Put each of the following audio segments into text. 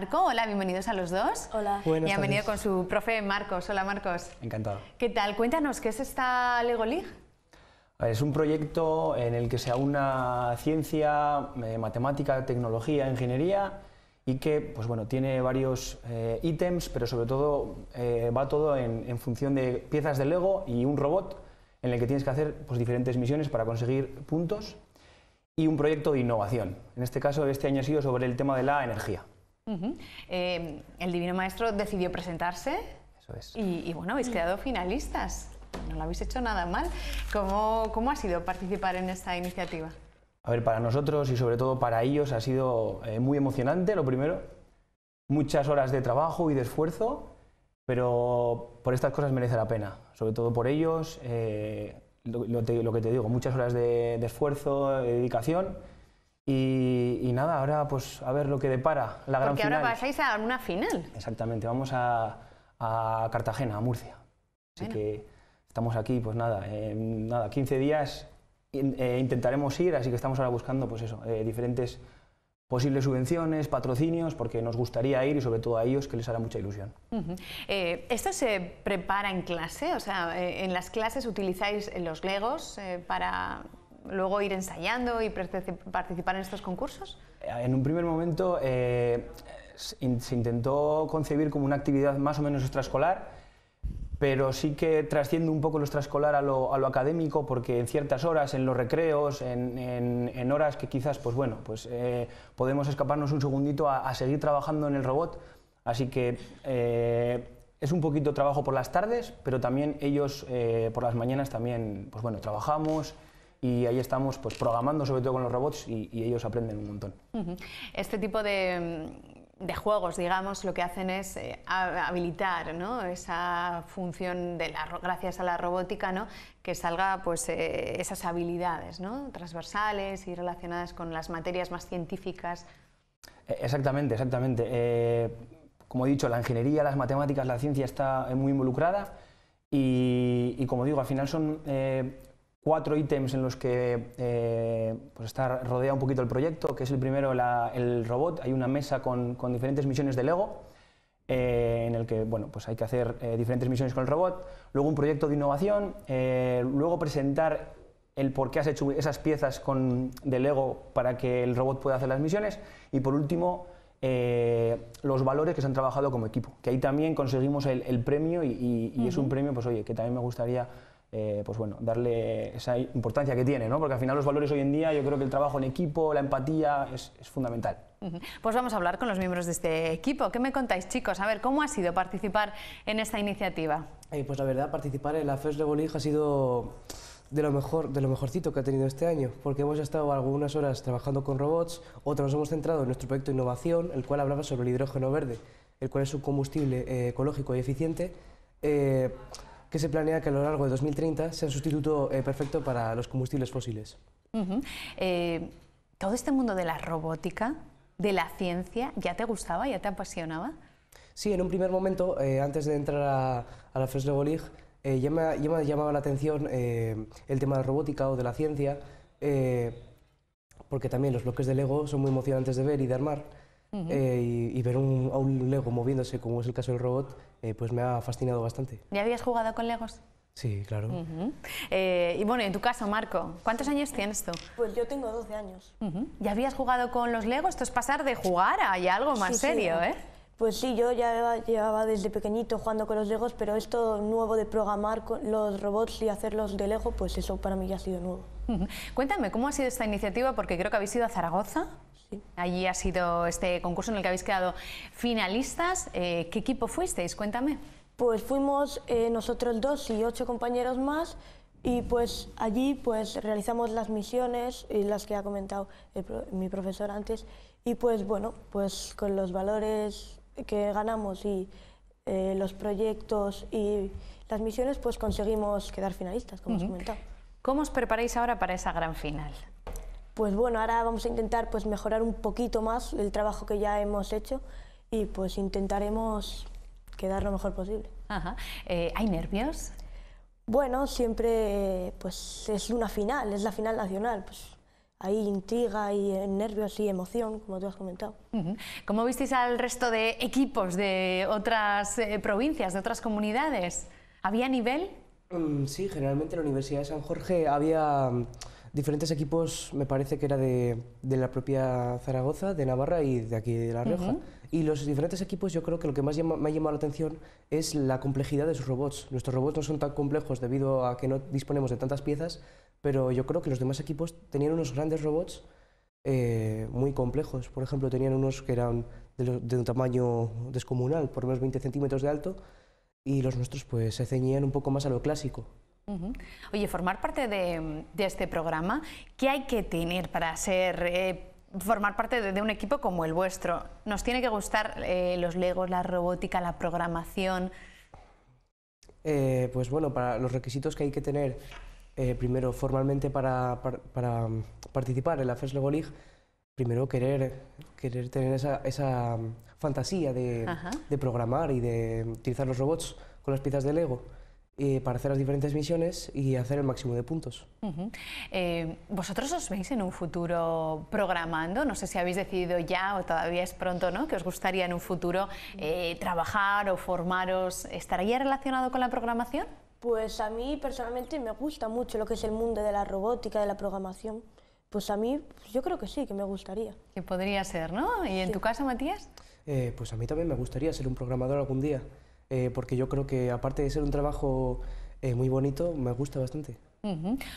Marco, hola, bienvenidos a los dos. Hola. Buenas y han venido con su profe Marcos. Hola, Marcos. Encantado. ¿Qué tal? Cuéntanos, ¿qué es esta Lego League? Es un proyecto en el que se aúna ciencia, eh, matemática, tecnología, ingeniería y que, pues bueno, tiene varios eh, ítems, pero sobre todo eh, va todo en, función de piezas de Lego y un robot en el que tienes que hacer pues, diferentes misiones para conseguir puntos y un proyecto de innovación. En este caso, este año ha sido sobre el tema de la energía. Em, el Divino Maestro decidió presentarse. Y, bueno, habéis quedado finalistas. No lo habéis hecho nada mal. ¿Cómo, ¿Cómo ha sido participar en esta iniciativa? A ver, para nosotros y sobre todo para ellos ha sido eh, muy emocionante, lo primero. Muchas horas de trabajo y de esfuerzo, pero por estas cosas merece la pena. Sobre todo por ellos, eh, lo, que te digo, muchas horas de, de esfuerzo, de dedicación y, nada, ahora pues a ver lo que depara la gran Porque que ahora vais a una final. Exactamente, vamos a, Cartagena, a Murcia. Así que estamos aquí, pues nada, nada, 15 días eh, intentaremos ir, así que estamos ahora buscando pues eso, eh, diferentes posibles subvenciones, patrocinios, porque nos gustaría ir y sobre todo a ellos que les hará mucha ilusión. Eh, ¿Esto se prepara en clase? O sea, ¿en las clases utilizáis los legos para luego ir ensayando y participar en estos concursos? Eh, en un primer momento eh, se intentó concebir como una actividad más o menos extraescolar, pero sí que trasciende un poco lo extraescolar a lo, académico, porque en ciertas horas, en los recreos, en, horas que quizás, pues bueno, pues eh, podemos escaparnos un segundito a, seguir trabajando en el robot. Así que es un poquito trabajo por las tardes, pero también ellos por las mañanas también, pues bueno, trabajamos y ahí estamos pues, programando, sobre todo con los robots, y, ellos aprenden un montón. Este tipo de, de, juegos, digamos, lo que hacen es eh, habilitar ¿no? esa función, de gracias a la robótica, ¿no? que salga pues, eh, esas habilidades ¿no? transversales y relacionadas con las materias más científicas. E, exactamente, exactamente. Eh, como he dicho, la ingeniería, las matemáticas, la ciencia está muy involucrada y, y como digo, al final son cuatro ítems en los que eh, pues está rodeado un poquito el proyecto, que es el primero, el robot. Hay una mesa con, con diferentes misiones de Lego, eh, en el que bueno, pues hay que hacer eh, diferentes misiones con el robot. Luego un proyecto de innovación, eh, luego presentar el por qué has hecho esas piezas con, de Lego para que el robot pueda hacer las misiones. Y por último, los valores que se han trabajado como equipo. Que ahí también conseguimos el, premio y, es un premio, pues oye, que también me gustaría eh, pues bueno, darle esa importancia que tiene, ¿no? Porque al final los valores hoy en día, yo creo que el trabajo en equipo, la empatía, es, fundamental. Pues vamos a hablar con los miembros de este equipo. ¿Qué me contáis, chicos? A ver, ¿cómo ha sido participar en esta iniciativa? Eh, pues la verdad, participar en la de League ha sido de lo, mejor, de lo mejorcito que ha tenido este año, porque hemos estado algunas horas trabajando con robots, otros nos hemos centrado en nuestro proyecto de innovación, el cual hablaba sobre el hidrógeno verde, el cual es un combustible eh, ecológico y eficiente que se planea que a lo largo de 2030 sea un sustituto eh, perfecto para los combustibles fósiles. Eh, ¿Todo este mundo de la robótica, de la ciencia, ya te gustaba, ya te apasionaba? Sí, en un primer momento, eh, antes de entrar a, a la Fresno League, ya me, llamaba la atención el tema de la robótica o de la ciencia, porque también los bloques de Lego son muy emocionantes de ver y de armar. y, ver a un Lego moviéndose, como es el caso del robot, eh, pues me ha fascinado bastante. ¿Ya habías jugado con Legos? Sí, claro. Eh, y bueno, en tu caso, Marco, ¿cuántos años tienes tú? Pues yo tengo 12 años. ¿Ya habías jugado con los Legos? Esto es pasar de jugar a algo más serio, ¿eh? Pues sí, yo ya llevaba desde pequeñito jugando con los Legos, pero esto nuevo de programar los robots y hacerlos de Lego, pues eso para mí ya ha sido nuevo. Cuéntame, ¿cómo ha sido esta iniciativa? Porque creo que habéis ido a Zaragoza. Allí ha sido este concurso en el que habéis quedado finalistas. Eh, ¿Qué equipo fuisteis? Cuéntame. Pues fuimos eh, nosotros dos y ocho compañeros más y pues allí pues realizamos las misiones y las que ha comentado mi profesor antes y pues bueno, pues con los valores que ganamos y eh, los proyectos y las misiones pues conseguimos quedar finalistas, como os he os ¿Cómo os preparáis ahora para esa gran final? pues bueno, ahora vamos a intentar pues mejorar un poquito más el trabajo que ya hemos hecho y pues intentaremos quedar lo mejor posible. Eh, ¿Hay nervios? Bueno, siempre pues es una final, es la final nacional, pues hay intriga y eh, nervios y emoción, como tú has comentado. ¿Cómo visteis al resto de equipos de otras eh, provincias, de otras comunidades? ¿Había nivel? Mm, sí, generalmente la Universidad de San Jorge había diferentes equipos, me parece que era de, de la propia Zaragoza, de Navarra y de aquí de La Rioja. Y los diferentes equipos, yo creo que lo que más me ha llamado la atención es la complejidad de sus robots. Nuestros robots no son tan complejos debido a que no disponemos de tantas piezas, pero yo creo que los demás equipos tenían unos grandes robots eh, muy complejos. Por ejemplo, tenían unos que eran de, de un tamaño descomunal, por menos 20 centímetros de alto, y los nuestros pues se ceñían un poco más a lo clásico. Oye, formar parte de, este programa, ¿qué hay que tener para ser, eh, formar parte de, un equipo como el vuestro? ¿Nos tiene que gustar eh, los legos, la robótica, la programación? Eh, pues bueno, para los requisitos que hay que tener, primero formalmente para, mm, participar en la First Lego League, primero querer, querer tener esa, esa mm, fantasía de, programar y de utilizar los robots con las piezas de Lego eh, para hacer las diferentes misiones y hacer el máximo de puntos. Eh, ¿Vosotros os veis en un futuro programando? No sé si habéis decidido ya o todavía es pronto, ¿no? Que os gustaría en un futuro eh, trabajar o formaros. ¿Estaría relacionado con la programación? Pues a mí personalmente me gusta mucho lo que es el mundo de la robótica, de la programación. Pues a mí yo creo que sí, que me gustaría. Que podría ser, ¿no? ¿Y en tu caso, Matías? pues a mí también me gustaría ser un programador algún día. Eh, porque yo creo que aparte de ser un trabajo eh, muy bonito, me gusta bastante.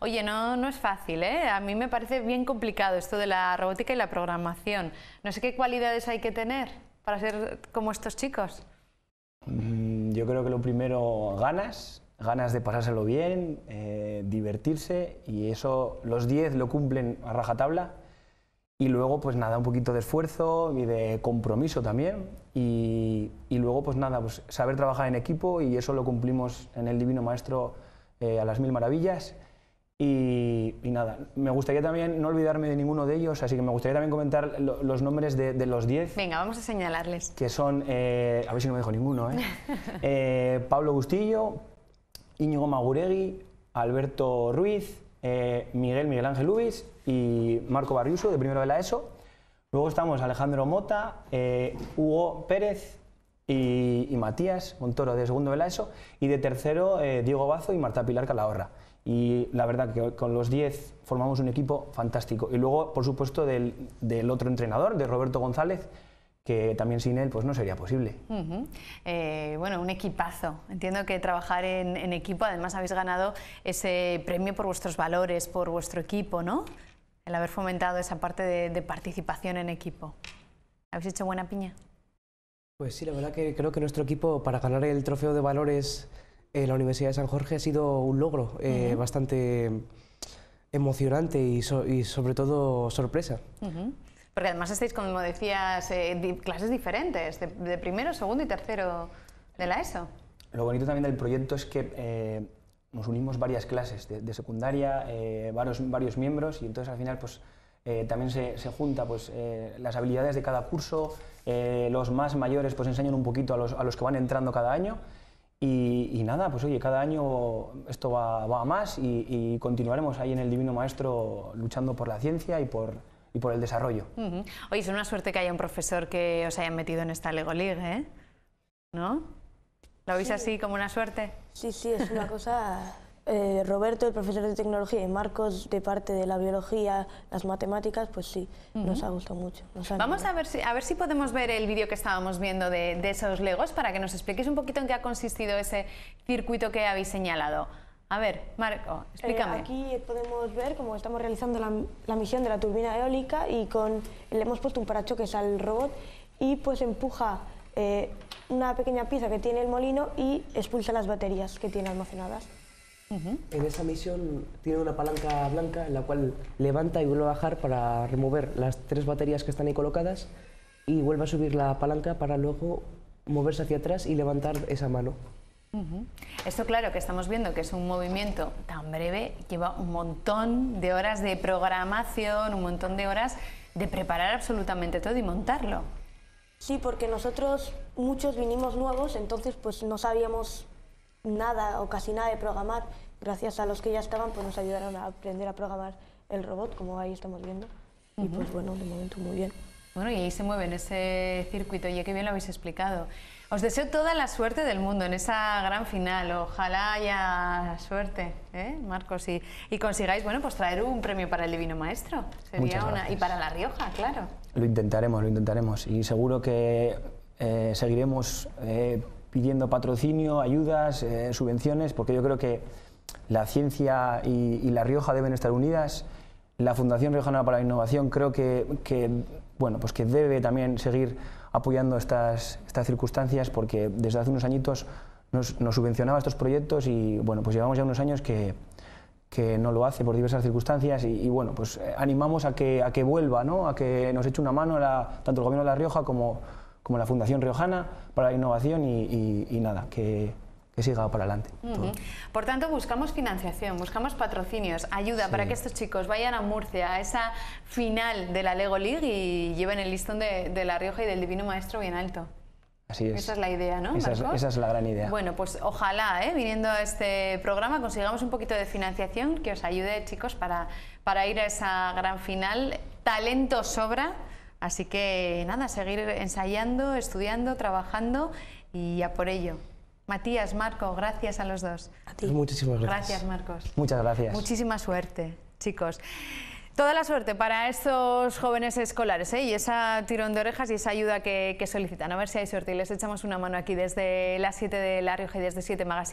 Oye, no, no es fácil, ¿eh? A mí me parece bien complicado esto de la robótica y la programación. No sé qué cualidades hay que tener para ser como estos chicos. Mm, yo creo que lo primero, ganas, ganas de pasárselo bien, eh, divertirse, y eso los 10 lo cumplen a rajatabla. Y luego, pues nada, un poquito de esfuerzo y de compromiso también. Y, luego, pues nada, pues saber trabajar en equipo y eso lo cumplimos en el Divino Maestro eh, a las mil maravillas. Y, nada, me gustaría también no olvidarme de ninguno de ellos, así que me gustaría también comentar los nombres de, los diez. Venga, vamos a señalarles. Que son, eh, a ver si no me dejo ninguno, ¿eh? eh Pablo Bustillo, Íñigo Maguregui, Alberto Ruiz, eh, Miguel Miguel Ángel Luis y Marco Barriuso, de primero de la ESO. Luego estamos Alejandro Mota, eh, Hugo Pérez y, Matías Montoro, de segundo de la ESO. Y de tercero, eh, Diego Bazo y Marta Pilar Calahorra. Y la verdad que con los 10 formamos un equipo fantástico. Y luego, por supuesto, del otro entrenador, de Roberto González, que también sin él pues no sería posible. Eh, bueno, un equipazo. Entiendo que trabajar en, equipo, además habéis ganado ese premio por vuestros valores, por vuestro equipo, ¿no? El haber fomentado esa parte de, participación en equipo. ¿Habéis hecho buena piña? Pues sí, la verdad que creo que nuestro equipo para ganar el trofeo de valores en la Universidad de San Jorge ha sido un logro eh, bastante emocionante y, sobre todo sorpresa. Porque además estáis, como decías, eh, clases diferentes, de, primero, segundo y tercero de la ESO. Lo bonito también del proyecto es que eh, nos unimos varias clases de, secundaria, eh, varios, varios miembros, y entonces al final pues, también se, se, junta pues, las habilidades de cada curso, los más mayores pues enseñan un poquito a los, a los que van entrando cada año. Y, nada, pues oye, cada año esto va, va a más y, y, continuaremos ahí en el Divino Maestro luchando por la ciencia y por, y por el desarrollo. Oye, es una suerte que haya un profesor que os haya metido en esta Lego League, ¿eh? ¿No? ¿Lo veis así como una suerte? Sí, sí, es una cosa... Eh, Roberto, el profesor de tecnología, y Marcos, de parte de la biología, las matemáticas, pues sí, nos ha gustado mucho. Vamos a ver, si, a ver si podemos ver el vídeo que estábamos viendo de, de esos legos para que nos expliques un poquito en qué ha consistido ese circuito que habéis señalado. A ver, Marco, eh, explícame. aquí podemos ver cómo estamos realizando la, misión de la turbina eólica y con, le hemos puesto un parachoques al robot y pues empuja eh, una pequeña pieza que tiene el molino y expulsa las baterías que tiene almacenadas. En esa misión tiene una palanca blanca en la cual levanta y vuelve a bajar para remover las tres baterías que están ahí colocadas y vuelve a subir la palanca para luego moverse hacia atrás y levantar esa mano. Esto claro que estamos viendo que es un movimiento tan breve, lleva un montón de horas de programación, un montón de horas de preparar absolutamente todo y montarlo. Sí, porque nosotros muchos vinimos nuevos, entonces pues no sabíamos nada o casi nada de programar. Gracias a los que ya estaban, pues nos ayudaron a aprender a programar el robot, como ahí estamos viendo. Y pues bueno, de momento muy bien. Bueno, y ahí se mueve en ese circuito. y que bien lo habéis explicado. Os deseo toda la suerte del mundo en esa gran final. Ojalá haya suerte, ¿eh, Marcos, y, consigáis, bueno, pues traer un premio para el Divino Maestro. y para la Rioja, claro. Lo intentaremos, lo intentaremos y seguro que eh, seguiremos eh, pidiendo patrocinio, ayudas, subvenciones, porque yo creo que la ciencia y, la Rioja deben estar unidas. La Fundación Riojana para la Innovación creo que, que bueno, pues que debe también seguir apoyando estas, circunstancias porque desde hace unos añitos nos, subvencionaba estos proyectos y bueno, pues llevamos ya unos años que, no lo hace por diversas circunstancias y, bueno, pues eh, animamos a que, a que vuelva, ¿no? a que nos eche una mano tanto el Gobierno de La Rioja como, como la Fundación Riojana para la Innovación y, y nada, que, que siga para adelante. Por tanto, buscamos financiación, buscamos patrocinios, ayuda para que estos chicos vayan a Murcia, a esa final de la Lego League y lleven el listón de, La Rioja y del Divino Maestro bien alto. Así es. Esa es la idea, ¿no? Esa es, esa es, la gran idea. Bueno, pues ojalá, ¿eh? viniendo a este programa, consigamos un poquito de financiación que os ayude, chicos, para, para ir a esa gran final. Talento sobra, así que nada, seguir ensayando, estudiando, trabajando y a por ello. Matías, Marco, gracias a los dos. A ti. Pues muchísimas gracias. Gracias, Marcos. Muchas gracias. Muchísima suerte, chicos. Toda la suerte para estos jóvenes escolares ¿eh? y esa tirón de orejas y esa ayuda que, solicitan. A ver si hay suerte y les echamos una mano aquí desde las 7 de La Rioja y desde 7 Magazine.